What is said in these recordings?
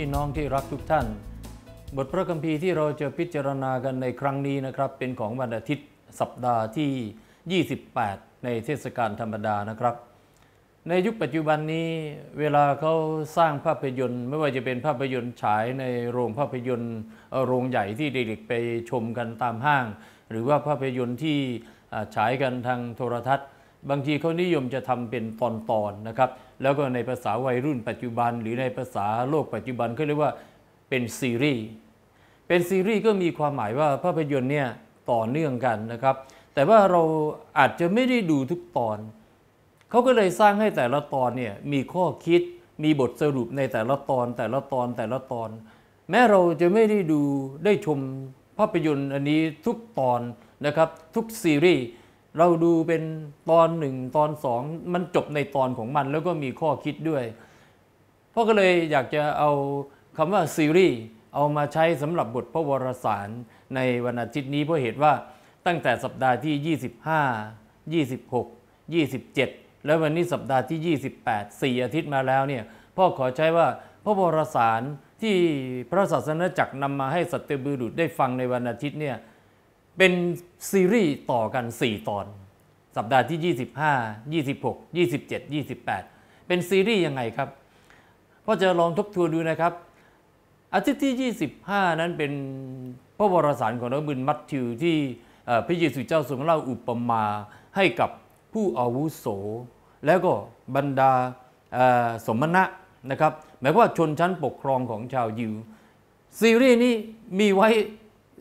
พี่น้องที่รักทุกท่าน บทพระคัมภีร์ที่เราจะพิจารณากันในครั้งนี้นะครับ เป็นของ วันอาทิตย์สัปดาห์ที่ 28 ในเทศกาลธรรมดานะครับ ในยุคปัจจุบันนี้ เวลาเขาสร้างภาพยนตร์ไม่ว่าจะเป็นภาพยนตร์ฉายในโรงภาพยนตร์โรงใหญ่ที่เด็กๆไปชมกันตามห้าง หรือว่าภาพยนตร์ที่ฉายกันทางโทรทัศน์ บางทีเขานิยมจะทำเป็นตอนๆนนะครับแล้วก็ในภาษาวัยรุ่นปัจจุบันหรือในภาษาโลกปัจจุบันเขาเรียกว่าเป็นซีรีส์เป็นซีรีส์ก็มีความหมายว่าภาพยนตร์เนี่ยต่อเนื่องกันนะครับแต่ว่าเราอาจจะไม่ได้ดูทุกตอนเขาก็เลยสร้างให้แต่ละตอนเนี่ยมีข้อคิดมีบทสรุปในแต่ละตอนแต่ละตอนแต่ละตอน แม้เราจะไม่ได้ดูได้ชมภาพยนตร์อันนี้ทุกตอนนะครับ ทุกซีรีส์เราดูเป็นตอนหนึ่งตอนสองมันจบในตอนของมัน แล้วก็มีข้อคิดด้วยพ่อก็เลยอยากจะเอาคำว่า ซีรีส์เอามาใช้สำหรับบทพระวรสารในวันอาทิตย์นี้เพราะเหตุว่าตั้งแต่สัปดาห์ที่ 25 26 27 และวันนี้สัปดาห์ที่ 28 4 อาทิตย์มาแล้วเนี่ยพ่อขอใช้ว่าพระวรสารที่พระศาสนาจักรนำมาให้สัตบุรุษได้ฟังในวันอาทิตย์เนี่ยเป็นซีรีส์ต่อกัน 4 ตอน สัปดาห์ที่ 25 26 27 28 เป็นซีรีส์ยังไงครับพ่อจะลองทบทวนดูนะครับ อาทิตย์ที่ 25 นั้นเป็นพระวรสารของนบุญมัทธิว ที่พระเยซูเจ้าทรงเล่าอุปมาให้กับผู้อาวุโส แล้วก็บรรดาสมณะนะครับ หมายความว่าชนชั้นปกครองของชาวยิวซีรีส์นี้มีไว้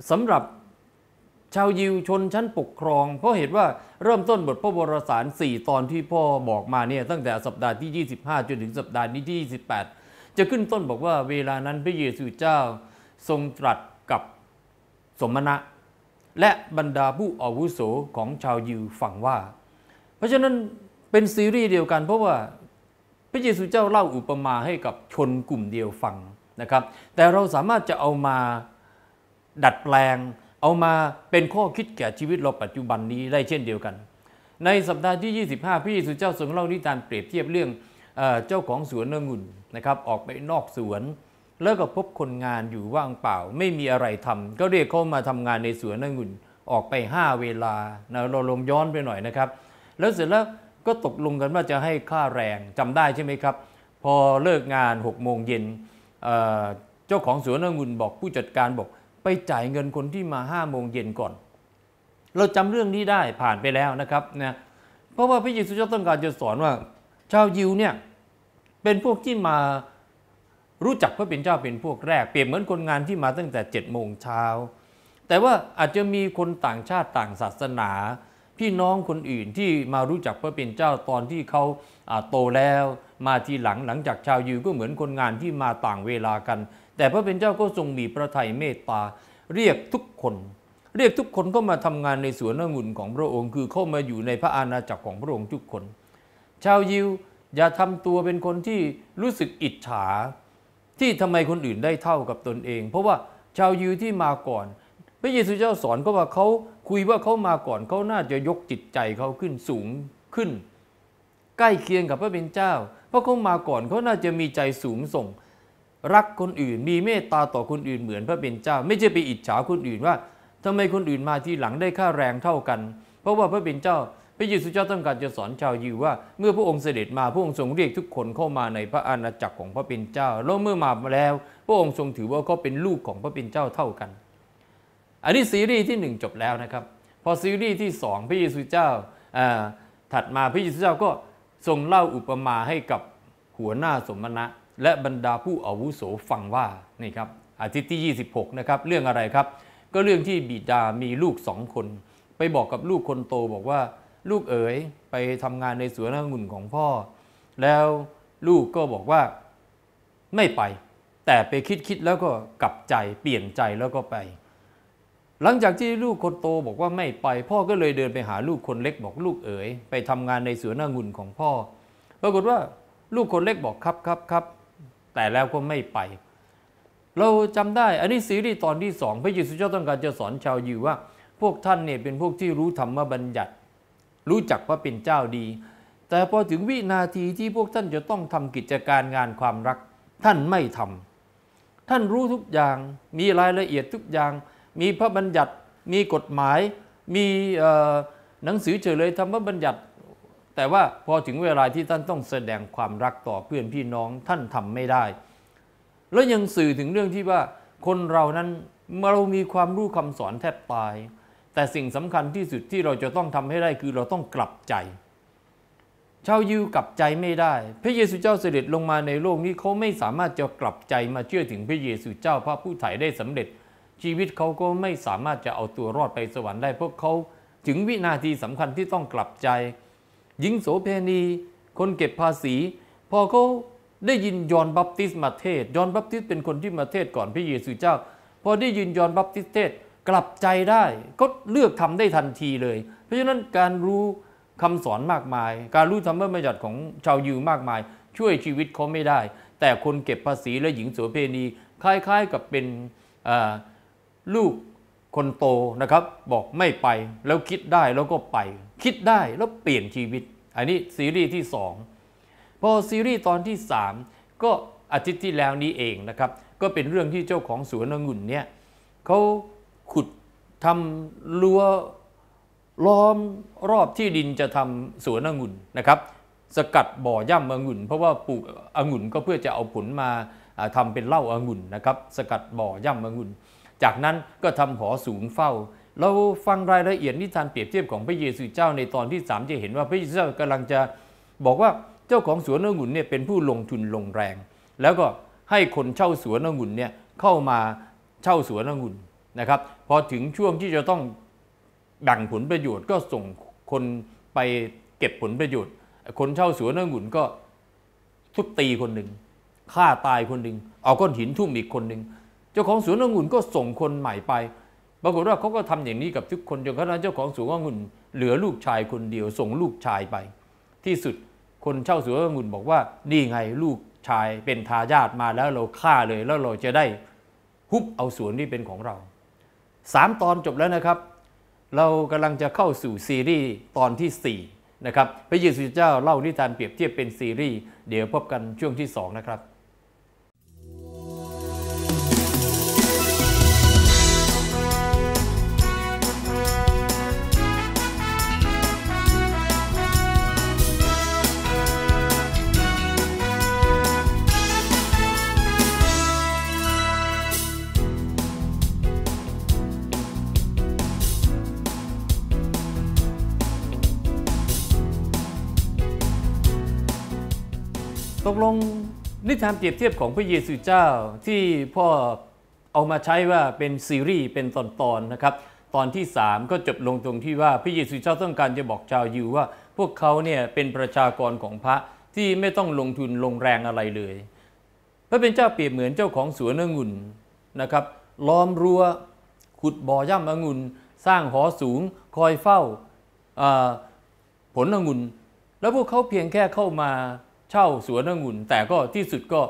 สำหรับชาวยิวชนชั้นปกครองเพราะเหตุว่าเริ่มต้นบทพระวรสาร4ตอนที่พ่อบอกมาเนี่ยตั้งแต่สัปดาห์ที่ 25 จนถึงสัปดาห์นี้ที่ 28 จะขึ้นต้นบอกว่าเวลานั้น พระเยซูเจ้าทรงตรัสกับสมณะ และบรรดาผู้อาวุโสของชาวยิวฟังว่า เพราะฉะนั้นเป็นซีรีส์เดียวกันเพราะว่า พระเยซูเจ้าเล่าอุปมาให้กับชนกลุ่มเดียวฟังนะครับ แต่เราสามารถจะเอามาดัดแปลงเอามาเป็นข้อคิดแก่ชีวิตเราปัจจุบันนี้ได้เช่นเดียวกัน ในสัปดาห์ที่ 25 พี่สุเจ้าสงเล่านิทานเปรียบเทียบเรื่องเจ้าของสวนเนื้องุ่นนะครับออกไปนอกสวน แล้วก็พบคนงานอยู่ว่างเปล่าไม่มีอะไรทำ ก็เรียกเขามาทำงานในสวนองุ่นออกไป5เวลานะเราลงย้อนไปหน่อยนะครับแล้วเสร็จแล้วก็ตกลงกันว่าจะให้ค่าแรงจำได้ใช่ไหมครับพอเลิกงาน6กโมงเย็นเจ้าของสวนองุ่นบอกผู้จัดการบอกไปจ่ายเงินคนที่มาห้าโมงเย็นก่อน เราจำเรื่องนี้ได้ผ่านไปแล้วนะครับนะเพราะว่าพระเยซูเจ้าต้องการจะสอนว่าชาวยิวเนี่ยเป็นพวกที่มารู้จักพระเป็นเจ้าเป็นพวกแรก เปรียบเหมือนคนงานที่มาตั้งแต่7จ็ดโมงเช้า แต่ว่าอาจจะมีคนต่างชาติต่างศาสนา พี่น้องคนอื่นที่มารู้จักพระเป็นเจ้าตอนที่เขาโตแล้ว มาทีหลังหลังจากชาวยิวก็เหมือนคนงานที่มาต่างเวลากันแต่พระเป็นเจ้าก็ทรงมีพระทัยเมตตาเรียกทุกคน เรียกทุกคนเข้ามาทำงานในสวนองุ่นของพระองค์ คือเข้ามาอยู่ในพระอาณาจักรของพระองค์ทุกคน ชาวยิวอย่าทำตัวเป็นคนที่รู้สึกอิจฉา ที่ทำไมคนอื่นได้เท่ากับตนเอง เพราะว่าชาวยิวที่มาก่อนพระเยซูเจ้าสอนก็ว่าเขาคุยว่าเขามาก่อนเขาน่าจะยกจิตใจเขาขึ้นสูงขึ้น ใกล้เคียงกับพระเป็นเจ้าเพราะเขามาก่อนเขาน่าจะมีใจสูงส่งรักคนอื่น มีเมตตาต่อคนอื่นเหมือนพระเป็นเจ้า ไม่ใช่ไปอิจฉาคนอื่นว่า ทำไมคนอื่นมาที่หลังได้ค่าแรงเท่ากัน เพราะว่าพระเป็นเจ้า พระเยซูเจ้าต้องการจะสอนชาวยิวว่าเมื่อพระองค์เสด็จมาพระองค์ทรงเรียกทุกคนเข้ามาในพระอาณาจักรของพระเป็นเจ้าแล้วเมื่อมาแล้ว พระองค์ทรงถือว่าเขาเป็นลูกของพระเป็นเจ้าเท่ากัน อันนี้ซีรีส์ที่1จบแล้วนะครับ พอซีรีส์ที่สองพระเยซูเจ้าถัดมาพระเยซูเจ้าก็ทรงเล่าอุปมาให้กับหัวหน้าสมณะและบรรดาผู้อาวุโสฟังว่านี่ครับอาทิตย์ที่ 26 นะครับเรื่องอะไรครับ ก็เรื่องที่บิดามีลูกสองคน ไปบอกกับลูกคนโตบอกว่า ลูกเอ๋ยไปทำงานในสวนองุ่นของพ่อ แล้วลูกก็บอกว่าไม่ไป แต่ไปคิดคิดแล้วก็ กลับใจเปลี่ยนใจแล้วก็ไป หลังจากที่ลูกคนโตบอกว่าไม่ไป พ่อก็เลยเดินไปหาลูกคนเล็ก บอกลูกเอ๋ย ไปทำงานในสวนองุ่นของพ่อ ปรากฏว่าลูกคนเล็กบอกครับครับครับแต่แล้วก็ไม่ไป เราจำได้ อันนี้ซีรีส์ตอนที่สองพระเยซูเจ้าต้องการจะสอนชาวยิวว่า พวกท่านเนี่ยเป็นพวกที่รู้ธรรมบัญญัติ รู้จักพระเป็นเจ้าดี แต่พอถึงวินาทีที่พวกท่านจะต้องทำกิจการงานความรักท่านไม่ทำ ท่านรู้ทุกอย่าง มีรายละเอียดทุกอย่าง มีพระบัญญัติมีกฎหมาย มีหนังสือเฉลยธรรมบัญญัติแต่ว่าพอถึงเวลาที่ท่านต้องแสดงความรักต่อเพื่อนพี่น้องท่านทำไม่ได้ แล้วยังสื่อถึงเรื่องที่ว่า คนเรานั้นเมื่อเรามีความรู้คำสอนแทบตาย แต่สิ่งสำคัญที่สุดที่เราจะต้องทำให้ได้คือเราต้องกลับใจชาวยิวกลับใจไม่ได้ พระเยซูเจ้าเสด็จลงมาในโลกนี้เขาไม่สามารถจะกลับใจมาเชื่อถึงพระเยซูเจ้าพระผู้ไถ่ได้สำเร็จ ชีวิตเขาก็ไม่สามารถจะเอาตัวรอดไปสวรรค์ได้พวกเขาถึงวินาทีสำคัญที่ต้องกลับใจหญิงโสเพณีคนเก็บภาษี พอเขาได้ยินยอนบัพติสมาเทศยอนบัพติสเป็นคนที่มาเทศก่อนพระเยซูเจ้าพอได้ยินยอนบัพติสเทศกลับใจได้ ก็เลือกทำได้ทันทีเลย เพราะฉะนั้นการรู้คำสอนมากมาย การรู้ธรรมบัญญัติของชาวยิวมากมาย ช่วยชีวิตเขาไม่ได้ แต่คนเก็บภาษี และหญิงโสเพณีคล้าย ๆ กับเป็นลูกคนโตนะครับบอกไม่ไปแล้วคิดได้แล้วก็ไปคิดได้แล้วเปลี่ยนชีวิต อันนี้ซีรีส์ที่ 2 พอซีรีส์ตอนที่ 3 ก็อาทิตย์ที่แล้วนี้เองนะครับ ก็เป็นเรื่องที่เจ้าของสวนองุ่นเนี่ยเขาขุดทำรั้วล้อมรอบที่ดินจะทำสวนองุ่นนะครับ สกัดบ่อย่ำองุ่น เพราะว่าปลูกองุ่นก็เพื่อจะเอาผลมาทำเป็นเหล้าองุ่นนะครับ สกัดบ่อย่ำองุ่น จากนั้นก็ทำหอสูงเฝ้าเราฟังรายละเอียดนิทานเปรียบเทียบของพระเยซูเจ้าในตอนที่3จะเห็นว่าพระเยซูเจ้ากำลังจะบอกว่าเจ้าของสวนองุ่นเนี่ยเป็นผู้ลงทุนลงแรงแล้วก็ให้คนเช่าสวนองุ่นเนี่ยเข้ามาเช่าสวนองุ่นนะครับพอถึงช่วงที่จะต้องดั่งผลประโยชน์ก็ส่งคนไปเก็บผลประโยชน์ คนเช่าสวนองุ่นก็ทุบตีคนหนึ่งฆ่าตายคนหนึ่งเอาก้อนหินทุ่มอีกคนหนึ่งเจ้าของสวนองุ่นก็ส่งคนใหม่ไปปรากฏว่าเขาก็ทำอย่างนี้กับทุกคนจนกระทั่งเจ้าของสวนองุ่นเหลือลูกชายคนเดียวส่งลูกชายไป ที่สุดคนเช่าสวนองุ่นบอกว่า นี่ไงลูกชายเป็นทายาทมาแล้วเราฆ่าเลย แล้วเราจะได้ฮุบเอาสวนที่เป็นของเราสามตอนจบแล้วนะครับ เรากำลังจะเข้าสู่ซีรีส์ตอนที่4นะครับพระเยซูเจ้าเล่านิทานเปรียบเทียบเป็นซีรีส์เดี๋ยวพบกันช่วงที่2นะครับกลงนิทานเปรียบเทียบของพระเยซูเจ้าที่พ่อเอามาใช้ว่าเป็นซีรีส์เป็นตอนๆนะครับ ตอนที่3ก็จบลงตรงที่ว่าพระเยซูเจ้าต้องการจะบอกชาวยิวว่า พวกเขาเนี่ยเป็นประชากรของพระที่ไม่ต้องลงทุนลงแรงอะไรเลยพระเป็นเจ้าเปรียบเหมือนเจ้าของสวนองุ่นนะครับ ล้อมรัว้วขุดบ่อย่ำองุ่นสร้างหอสูงคอยเฝ้าผลองุ่นแล้วพวกเขาเพียงแค่เข้ามาเช่าสวนองุ่น แต่ก็ที่สุดก็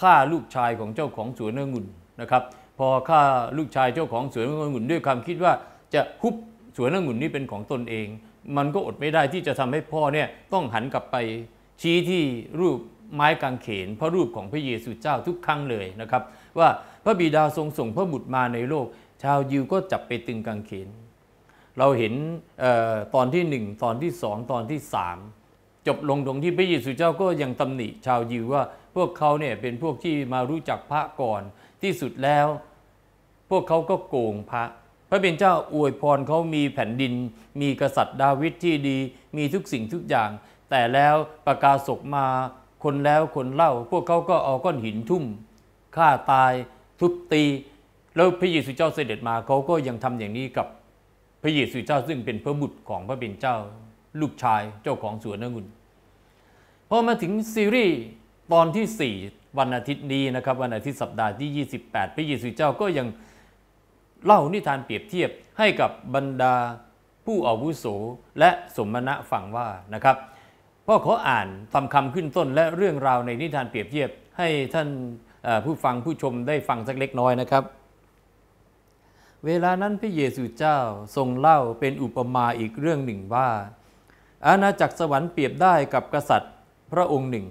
ฆ่าลูกชายของเจ้าของสวนองุ่นนะครับ พอฆ่าลูกชายเจ้าของสวนองุ่น ด้วยความคิดว่าจะฮุบสวนองุ่นนี้เป็นของตนเอง มันก็อดไม่ได้ที่จะทำให้พ่อเนี่ยต้องหันกลับไปชี้ที่รูปไม้กางเขนพระรูปของพระเยซูเจ้าทุกครั้งเลยนะครับ ว่าพระบิดาทรงส่งพระบุตรมาในโลก ชาวยิวก็จับไปตึงกางเขน เราเห็นออตอนที่หนึ่งตอนที่สองตอนที่สามจบลงตรงที่พระเยซูเจ้าก็ยังตำหนิชาวยิวว่า พวกเขาเนี่ยเป็นพวกที่มารู้จักพระก่อนที่สุดแล้ว พวกเขาก็โกงพระ พระเป็นเจ้าอวยพรเขามีแผ่นดิน มีกษัตริย์ดาวิดที่ดี มีทุกสิ่งทุกอย่าง แต่แล้วประกาศศกมา คนแล้วคนเล่า พวกเขาก็เอาก้อนหินทุ่มฆ่าตาย ทุบตี แล้วพระเยซูเจ้าเสด็จมาเขาก็ยังทำอย่างนี้กับพระเยซูเจ้าซึ่งเป็นพระบุตรของพระเป็นเจ้า ลูกชายเจ้าของสวนองุ่นพอมาถึงซีรีส์ตอนที่4วันอาทิตย์นี้นะครับวันอาทิตย์สัปดาห์ที่ 28 พระเยซูเจ้าก็ยังเล่านิทานเปรียบเทียบให้กับบรรดาผู้อาวุโส และสมณะฟังว่านะครับพ่อขออ่านตำคำขึ้นต้นและเรื่องราวในนิทานเปรียบเทียบให้ท่านผู้ฟังผู้ชมได้ฟังสักเล็กน้อยนะครับ เวลานั้นพระเยซูเจ้าทรงเล่าเป็นอุปมาอีกเรื่องหนึ่งว่า อาณาจักรสวรรค์เปรียบได้กับกษัตริย์พระองค์หนึ่ง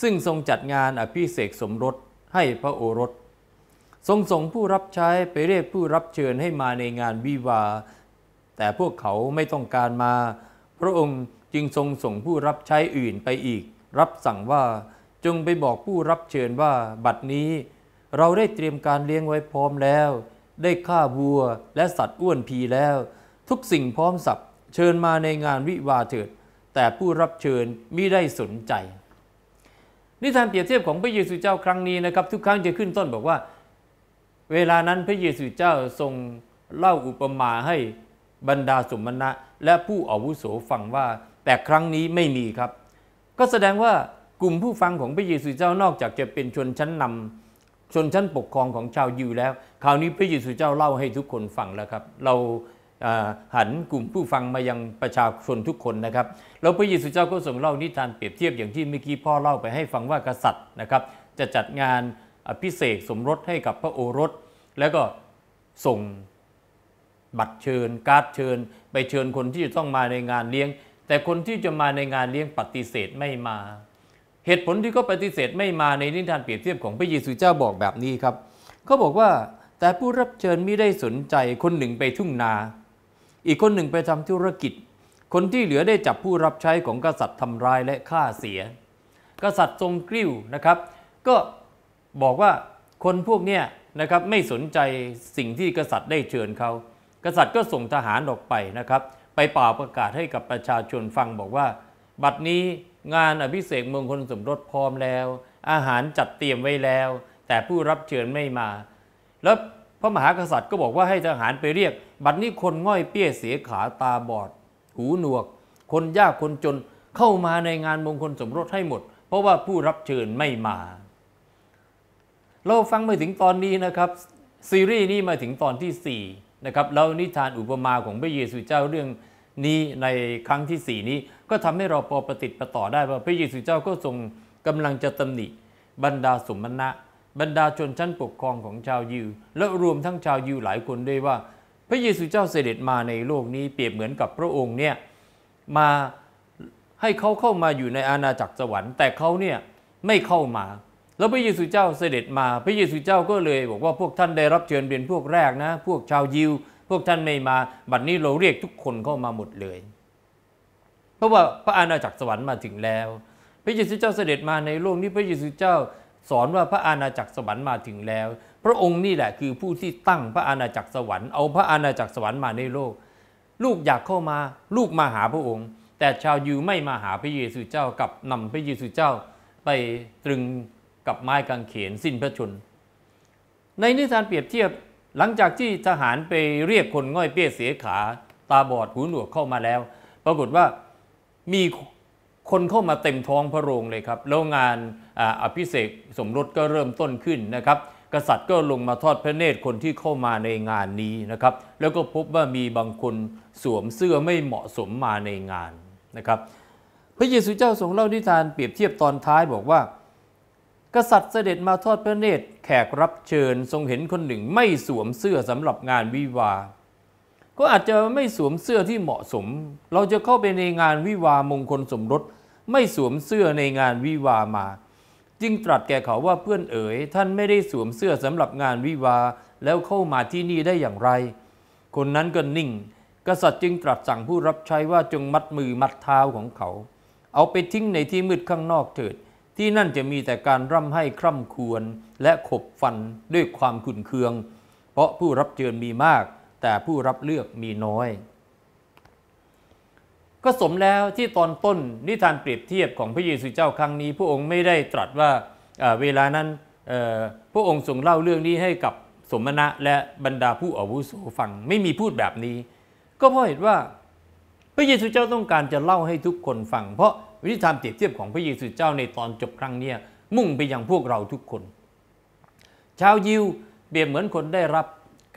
ซึ่งทรงจัดงานอภิเษกสมรสให้พระโอรสทรงส่งผู้รับใช้ไปเรียกผู้รับเชิญให้มาในงานวิวาแต่พวกเขาไม่ต้องการมา พระองค์จึงทรงส่งผู้รับใช้อื่นไปอีก รับสั่งว่าจงไปบอกผู้รับเชิญว่าบัดนี้ เราได้เตรียมการเลี้ยงไว้พร้อมแล้ว ได้ฆ่าวัว และสัตว์อ้วนพีแล้วทุกสิ่งพร้อมสับเชิญมาในงานวิวาเถิดแต่ผู้รับเชิญมิได้สนใจ นิทานเปรียบเทียบของพระเยซูเจ้าครั้งนี้นะครับ ทุกครั้งจะขึ้นต้นบอกว่า เวลานั้นพระเยซูเจ้าทรงเล่าอุปมาให้บรรดาสมณะและผู้อาวุโสฟังว่าแต่ครั้งนี้ไม่มีครับ ก็แสดงว่ากลุ่มผู้ฟังของพระเยซูเจ้านอกจากจะเป็นชนชั้นนำ ชนชั้นปกครองของชาวยิวแล้ว คราวนี้พระเยซูเจ้าเล่าให้ทุกคนฟังแล้วครับ เราหันกลุ่มผู้ฟังมายังประชาชนทุกคนนะครับ แล้วพระเยซูเจ้าก็ส่งเล่านิทานเปรียบเทียบอย่างที่เมื่อกี้พ่อเล่าไปให้ฟังว่ากษัตริย์นะครับ จะจัดงานพิเศษสมรสให้กับพระโอรส แล้วก็ส่งบัตรเชิญ การ์ดเชิญ ไปเชิญคนที่จะต้องมาในงานเลี้ยง แต่คนที่จะมาในงานเลี้ยงปฏิเสธไม่มา เหตุผลที่เขาปฏิเสธไม่มาในนิทานเปรียบเทียบของพระเยซูเจ้าบอกแบบนี้ครับเขาบอกว่าแต่ผู้รับเชิญไม่ได้สนใจคนหนึ่งไปทุ่งนาอีกคนหนึ่งไปทำธุรกิจ คนที่เหลือได้จับผู้รับใช้ของกษัตริย์ทำร้ายและฆ่าเสีย กษัตริย์ทรงกริ้วนะครับ ก็บอกว่าคนพวกนี้นะครับไม่สนใจสิ่งที่กษัตริย์ได้เชิญเขากษัตริย์ก็ส่งทหารออกไปนะครับ ไปเป่าประกาศให้กับประชาชนฟังบอกว่า บัดนี้งานอภิเษกมงคลสมรสพร้อมแล้ว อาหารจัดเตรียมไว้แล้ว แต่ผู้รับเชิญไม่มา แล้วพระมหากษัตริย์ก็บอกว่าให้ทหารไปเรียกบัดนี้คนง่อยเปี้ยเสียขาตาบอด หูหนวก คนยากคนจนเข้ามาในงานมงคลสมรสให้หมด เพราะว่าผู้รับเชิญไม่มา เราฟังมาถึงตอนนี้นะครับ ซีรีส์นี้มาถึงตอนที่4นะครับแล้วนิทานอุปมาของพระเยซูเจ้าเรื่องนี้ในครั้งที่ 4 นี้ ก็ทำให้เราพอประติดประต่อได้ว่าพระเยซูเจ้าก็ทรงกำลังจะตำหนิ บรรดาสมณะบรรดาชนชั้นปกครองของชาวยิวและรวมทั้งชาวยิวหลายคนด้วยว่าพระเยซูเจ้าเสด็จมาในโลกนี้เปรียบเหมือนกับพระองค์เนี่ยมาให้เขาเข้ามาอยู่ในอาณาจักรสวรรค์ แต่เขาเนี่ยไม่เข้ามา แล้วพระเยซูเจ้าเสด็จมา พระเยซูเจ้าก็เลย บอกว่าพวกท่านได้รับเชิญเป็นพวกแรกนะ พวกชาวยิว พวกท่านไม่มาบัดนี้เราเรียกทุกคนเข้ามาหมดเลย เพราะว่าพระอาณาจักรสวรรค์มาถึงแล้ว พระเยซูเจ้าเสด็จมาในโลกนี้ พระเยซูเจ้าสอนว่าพระอาณาจักรสวรรค์มาถึงแล้วพระองค์นี่แหละ คือผู้ที่ตั้งพระอาณาจักรสวรรค์เอาพระอาณาจักรสวรรค์มาในโลก ลูกอยากเข้ามาลูกมาหาพระองค์ แต่ชาวยิวไม่มาหาพระเยซูเจ้ากับนำพระเยซูเจ้าไปตรึงกับไม้กางเขน สิ้นพระชน ในนิทานเปรียบเทียบหลังจากที่ทหารไปเรียกคนง่อยเปี้ยเสียขา ตาบอดหูหนวกเข้ามาแล้ว ปรากฏว่ามีคนเข้ามาเต็มท้องพระโรงเลยครับแล้วงานอภิเษกสมรสก็เริ่มต้นขึ้นนะครับกษัตริย์ก็ลงมาทอดพระเนตรคนที่เข้ามาในงานนี้นะครับ แล้วก็พบว่ามีบางคนสวมเสื้อไม่เหมาะสมมาในงานนะครับ พระเยซูเจ้าทรงเล่านิทานเปรียบเทียบตอนท้ายบอกว่า กษัตริย์เสด็จมาทอดพระเนตรแขกรับเชิญทรงเห็นคนหนึ่งไม่สวมเสื้อสำหรับงานวิวาก็อาจจะไม่สวมเสื้อที่เหมาะสม เราจะเข้าไปในงานวิวามงคลสมรส ไม่สวมเสื้อในงานวิวามาจึงตรัสแก่เขาว่าเพื่อนเอ๋ยท่านไม่ได้สวมเสื้อสำหรับงานวิวาแล้วเข้ามาที่นี่ได้อย่างไร คนนั้นก็นิ่งกษัตริย์จึงตรัสสั่งผู้รับใช้ว่าจงมัดมือมัดเท้าของเขา เอาไปทิ้งในที่มืดข้างนอกเถิดที่นั่นจะมีแต่การร่ำให้คร่ำควรและขบฟันด้วยความขุ่นเคือง เพราะผู้รับเชิญมีมากแต่ผู้รับเลือกมีน้อยก็สมแล้วที่ตอนต้นนิทานเปรียบเทียบของพระเยซูเจ้าครั้งนี้ พระองค์ไม่ได้ตรัสว่าเวลานั้นพระองค์ทรงเล่าเรื่องนี้ให้กับสมณะและบรรดาผู้อาวุโสฟังไม่มีพูดแบบนี้ ก็เพราะเหตุว่าพระเยซูเจ้าต้องการจะเล่าให้ทุกคนฟัง เพราะวิธีทำเปรียบเทียบของพระเยซูเจ้าในตอนจบครั้งนี้มุ่งไปยังพวกเราทุกคน ชาวยิวเปรียบเหมือนคนได้รับ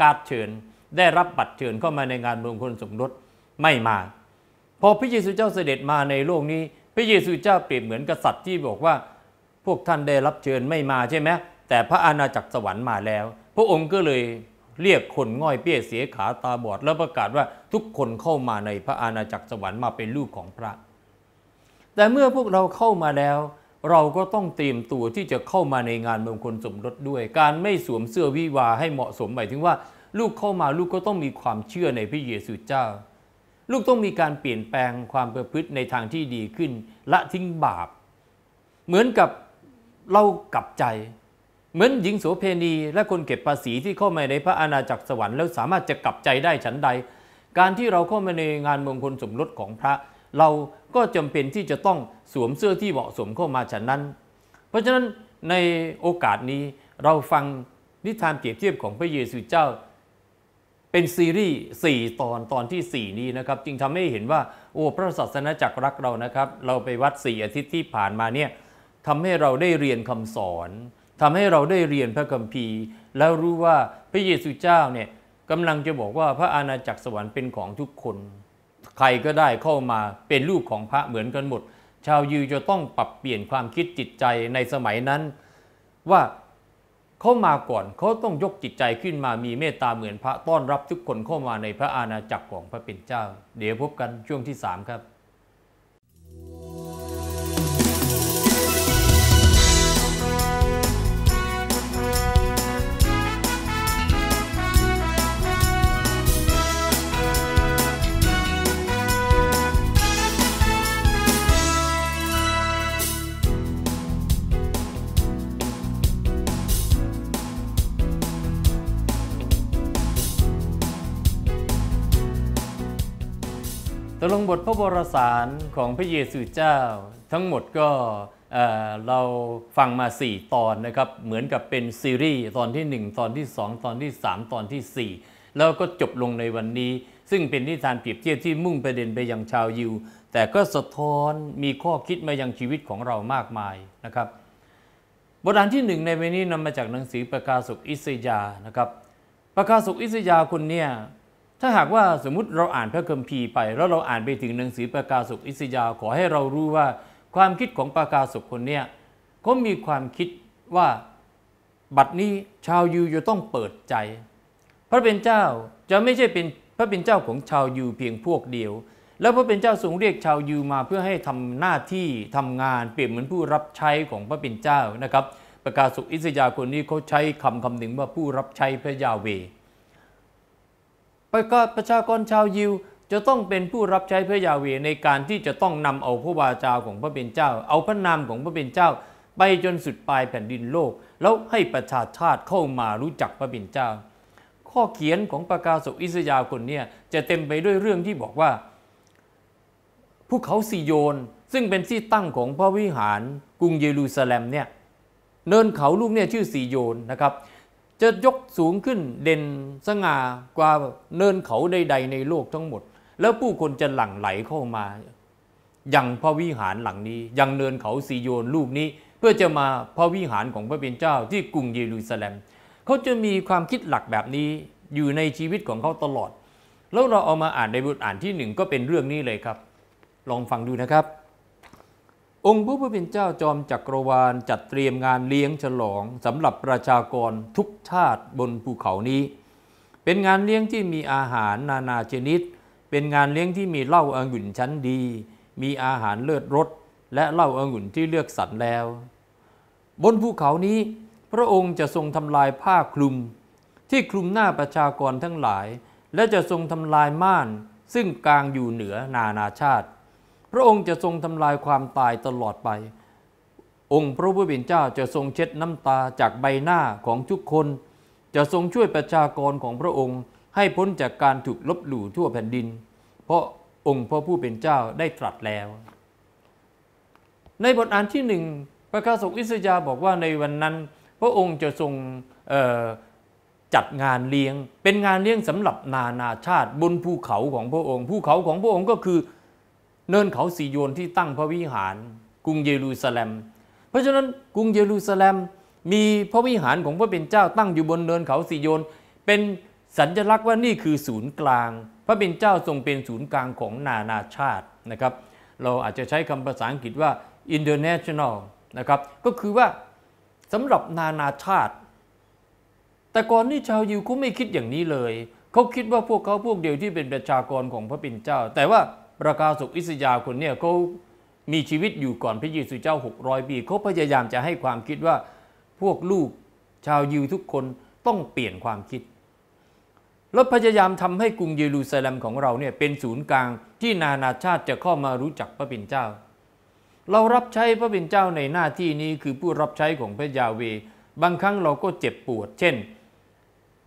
การเชิญ ได้รับบัตรเชิญเข้ามาในงานมงคลสมรสไม่มาพอพระเยซูเจ้าเสด็จมาในโลกนี้พระเยซูเจ้าเปรียบเหมือนกษัตริย์ที่บอกว่าพวกท่านได้รับเชิญไม่มาใช่ไหมแต่พระอาณาจักรสวรรค์มาแล้ว พระองค์ก็เลยเรียกคนง่อยเปี้ยเสียขาตาบอดแล้วประกาศว่าทุกคนเข้ามาในพระอาณาจักรสวรรค์มา เป็นลูกของพระ แต่เมื่อพวกเราเข้ามาแล้ว เราก็ต้องเตรียมตัวที่จะเข้ามาในงานมงคลสมรสด้วย การไม่สวมเสื้อวิวาให้เหมาะสมหมายถึงว่า ลูกเข้ามาลูกก็ต้องมีความเชื่อในพระเยซูเจ้าลูกต้องมีการเปลี่ยนแปลงความประพฤติในทางที่ดีขึ้นละทิ้งบาป เหมือนกับเรากลับใจ เหมือนหญิงโสเพณี และคนเก็บภาษีที่เข้ามาในพระอาณาจักรสวรรค์แล้วสามารถจะกลับใจได้ฉันใด การที่เราเข้ามาในงานมงคลสมรสของพระ เราก็จำเป็นที่จะต้องสวมเสื้อที่เหมาะสมเข้ามาฉันนั้น เพราะฉะนั้นในโอกาสนี้เราฟังนิทานเปรียบเทียบของพระเยซูเจ้าเป็นซีรีส์4ตอนตอนที่ 4 นี้นะครับ จึงทำให้เห็นว่าโอ้ พระศาสนาจักรรักเรานะครับ เราไปวัด 4 อาทิตย์ที่ผ่านมาเนี่ยทำให้เราได้เรียนคำสอนทำให้เราได้เรียนพระคัมภีร์ แล้วรู้ว่าพระเยซูเจ้าเนี่ยกำลังจะบอกว่าพระอาณาจักรสวรรค์เป็นของทุกคน ใครก็ได้เข้ามาเป็นลูกของพระเหมือนกันหมด ชาวยิวจะต้องปรับเปลี่ยนความคิดจิตใจในสมัยนั้นว่าเขามาก่อนเขาต้องยกจิตใจขึ้นมามีเมตตาเหมือนพระต้อนรับทุกคนเข้ามาในพระอาณาจักรของพระเป็นเจ้า เดี๋ยวพบกันช่วงที่ 3 ครับตลงบทพระบรสารของพระเยซูเจ้า ทั้งหมดก็เราฟังมา 4 ตอนนะครับเหมือนกับเป็นซีรีส์ตอนที่ 1 ตอนที่ 2 ตอนที่3ตอนที่ 4 แล้วก็จบลงในวันนี้ ซึ่งเป็นนิทานเปรียบเทียบที่มุ่งประเด็นไปยังชาวยิวแต่ก็สะท้อนมีข้อคิดมายังชีวิตของเรามากมายนะครับ บทอ่านที่ 1 ในวันนี้นำมาจากหนังสือประกาศสุกอิสยานะครับประกาศสุกอิสยาคนเนี้ยถ้าหากว่าสมมติเราอ่านพระคัมภีร์ไป แล้วเราอ่านไปถึงหนังสือประกาศกอิสยาขอให้เรารู้ว่าความคิดของประกาศกคนเนี้ยก็มีความคิดว่าบัดนี้ชาวยูจะต้องเปิดใจ พระเป็นเจ้าจะไม่ใช่เป็นพระเป็นเจ้าของชาวยูเพียงพวกเดียว แล้วพระเป็นเจ้าทรงเรียกชาวยูมาเพื่อให้ทำหน้าที่ทำงาน เปรียบเหมือนผู้รับใช้ของพระเป็นเจ้านะครับประกาศสุอิสยาคนนี้เขาใช้คำคำหนึ่งว่าผู้รับใช้พระยาเวประกประชากรชาวยิวจะต้องเป็นผู้รับใช้พระยาเวในการที่จะต้องนำเอาพระวาจาของพระเป็นเจ้า เอาพระนามของพระเป็นเจ้า ไปจนสุดปลายแผ่นดินโลก แล้วให้ประชาชาติเข้ามารู้จักพระเป็นเจ้า ข้อเขียนของประกาศอิสยาคนเนี่ยจะเต็มไปด้วยเรื่องที่บอกว่าภูเขาซีโยนซึ่งเป็นที่ตั้งของพระวิหารกรุงเยรูซาเล็มเนี่ยเนินเขาลูกเนี่ยชื่อซีโยนนะครับจะยกสูงขึ้นเด่นสง่ากว่าเนินเขาใด ๆ ในโลกทั้งหมด แล้วผู้คนจะหลั่งไหลเข้ามาอย่างพระวิหารหลังนี้ ยังเนินเขาซีโยนรูปนี้ เพื่อจะมาพระวิหารของพระเป็นเจ้าที่กรุงเยรูซาเล็มเขาจะมีความคิดหลักแบบนี้อยู่ในชีวิตของเขาตลอด แล้วเราเอามาอ่านในบทอ่านที่หนึ่ง ก็เป็นเรื่องนี้เลยครับ ลองฟังดูนะครับองค์พระผู้เป็นเจ้าจอมจักรวาลจัดเตรียมงานเลี้ยงฉลองสำหรับประชากรทุกชาติบนภูเขานี้ เป็นงานเลี้ยงที่มีอาหารนานาชนิด เป็นงานเลี้ยงที่มีเหล้าอางุ่นชั้นดี มีอาหารเลิศรสและเหล้าอางุ่นที่เลือกสรรแล้ว บนภูเขานี้พระองค์จะทรงทำลายผ้าคลุม ที่คลุมหน้าประชากรทั้งหลาย และจะทรงทำลายม่าน ซึ่งกลางอยู่เหนือนานาชาติพระองค์จะทรงทำลายความตายตลอดไป องค์พระผู้เป็นเจ้าจะทรงเช็ดน้ำตาจากใบหน้าของทุกคน จะทรงช่วยประชากรของพระองค์ ให้พ้นจากการถูกลบหลู่ทั่วแผ่นดิน เพราะองค์พระผู้เป็นเจ้าได้ตรัสแล้ว ในบทอ่านที่หนึ่งพระกาสกอิสยาบอกว่าในวันนั้น พระองค์จะทรงจัดงานเลี้ยง เป็นงานเลี้ยงสำหรับนานาชาติบนภูเขาของพระองค์ ภูเขาของพระองค์ก็คือเนินเขาสีโยนที่ตั้งพระวิหารกรุงเยรูซาเล็มเพราะฉะนั้น กรุงเยรูซาเล็มมีพระวิหารของพระเป็นเจ้าตั้งอยู่บนเนินเขาสีโยน เป็นสัญลักษณ์ว่านี่คือศูนย์กลาง พระเป็นเจ้าทรงเป็นศูนย์กลางของนานาชาตินะครับเราอาจจะใช้คำภาษาอังกฤษว่า international นะครับก็คือว่าสำหรับนานาชาติ แต่ก่อนนี่ชาวยิวเขาไม่คิดอย่างนี้เลย เขาคิดว่าพวกเขาพวกเดียวที่เป็นประชากรของพระปิ่นเจ้าแต่ว่าประกาสุอิสยาคนเนี่ยเขามีชีวิตอยู่ก่อนพระเยซูเจ้า 600ปีเขาพยายามจะให้ความคิดว่า พวกลูกชาวยิวทุกคนต้องเปลี่ยนความคิดแล้วพยายามทำให้กรุงเยรูซาเล็มของเราเนี่ยเป็นศูนย์กลางที่นานาชาติจะเข้ามารู้จักพระบิ็นเจ้า เรารับใช้พระบิ็นเจ้าในหน้าที่นี้คือผู้รับใช้ของพระยาเว บางครั้งเราก็เจ็บปวดเช่น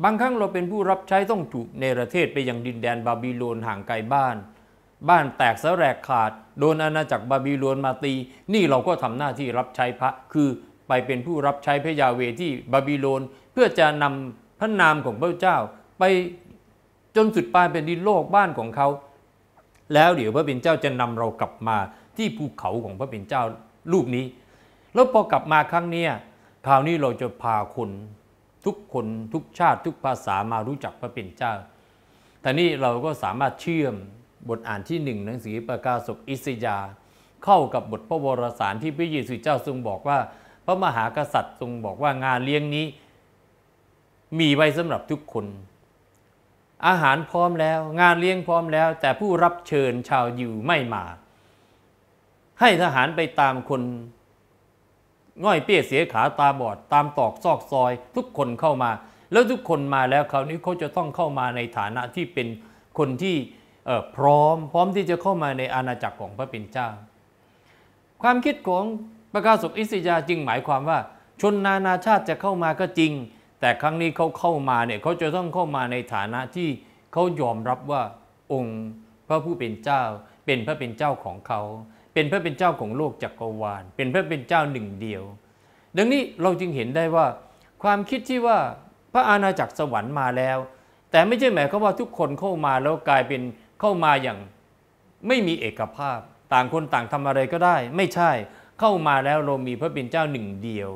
บางครั้งเราเป็นผู้รับใช้ต้องถูกในประเทศไปยังดินแดนบาบิโลนห่างไกลบ้านบ้านแตกสแรกขาดโดนอาณาจักรบาบิโลนมาตีนี่เราก็ทำหน้าที่รับใช้พระคือไปเป็นผู้รับใช้พระยาเวที่บาบิโลนเพื่อจะนำพระนามของพระเจ้า ไปจนสุดปลายเป็นดินโลกบ้านของเขา แล้วเดี๋ยวพระเป็นเจ้าจะนำเรากลับมาที่ภูเขาของพระเป็นเจ้ารูปนี้แล้วพอกลับมาครั้งนี้คราวนี้เราจะพาคนทุกคนทุกชาติทุกภาษามารู้จักพระเป็นเจ้า แต่นี่เราก็สามารถเชื่อมบทอ่านที่หนึ่งหนังสือประกาศกอิสยาเข้ากับบทพระวรสารที่พระเยซูเจ้าทรงบอกว่า พระมหากษัตริย์ทรงบอกว่างานเลี้ยงนี้ มีไว้สำหรับทุกคน อาหารพร้อมแล้วงานเลี้ยงพร้อมแล้ว แต่ผู้รับเชิญชาวยิวไม่มา ให้ทหารไปตามคนง่อยเปี้ยเสียขาตาบอดตามตอก ซอก ซอย ทุกคนเข้ามา แล้วทุกคนมาแล้วคราวนี้เขาจะต้องเข้ามาในฐานะที่เป็นคนที่ออพร้อมพร้อมที่จะเข้ามาในอาณาจักรของพระเป็นเจ้า ความคิดของพระกาสุกอิสยาจึงหมายความว่าชนนานาชาติจะเข้ามาก็จริง แต่ครั้งนี้เขาเข้ามาเนี่ยเขาจะต้องเข้ามาในฐานะที่เขายอมรับว่าองค์พระผู้เป็นเจ้า เป็นพระเป็นเจ้าของเขาเป็นพระเป็นเจ้าของโลกจักกรวาลเป็นพระเป็นเจ้าหนึ่งเดียว ดังนี้เราจึงเห็นได้ว่าความคิดที่ว่าพระอาณาจักรสวรรค์มาแล้วแต่ไม่ใช่หมายความว่าทุกคนเข้ามาแล้วกลายเป็นเข้ามาอย่างไม่มีเอกภาพต่างคนต่างทำอะไรก็ได้ไม่ใช่เข้ามาแล้วเรามีพระบิดนเจ้าหนึ่งเดียว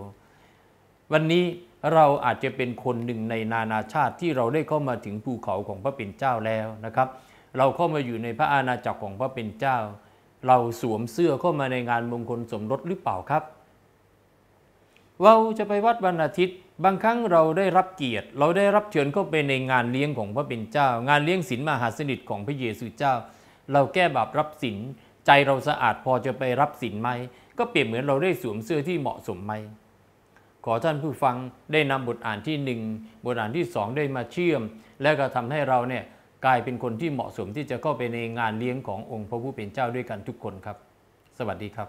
วันนี้เราอาจจะเป็นคนหนึ่งในนานาชาติที่เราได้เข้ามาถึงภูเขาของพระบิดนเจ้าแล้วนะครับ เราเข้ามาอยู่ในพระอาณาจักรของพระบิดนเจ้า เราสวมเสื้อเข้ามาในงานมงคลสมรสหรือเปล่าครับเราจะไปวัดวันอาทิตย์ บางครั้งเราได้รับเกียรติเราได้รับเชิญเข้าไปในงานเลี้ยงของพระเป็นเจ้า งานเลี้ยงศีลมหาสนิทของพระเยซูเจ้า เราแก้บาปรับศีลใจเราสะอาดพอจะไปรับศีลไหมก็เปรียบเหมือนเราได้สวมเสื้อที่เหมาะสมไหมขอท่านผู้ฟังได้นำบทอ่านที่หนึ่งบทอ่านที่สองได้มาเชื่อม และก็ทำให้เราเนี่ยกลายเป็นคนที่เหมาะสมที่จะเข้าไปในงานเลี้ยงขององค์พระผู้เป็นเจ้าด้วยกันทุกคนครับ สวัสดีครับ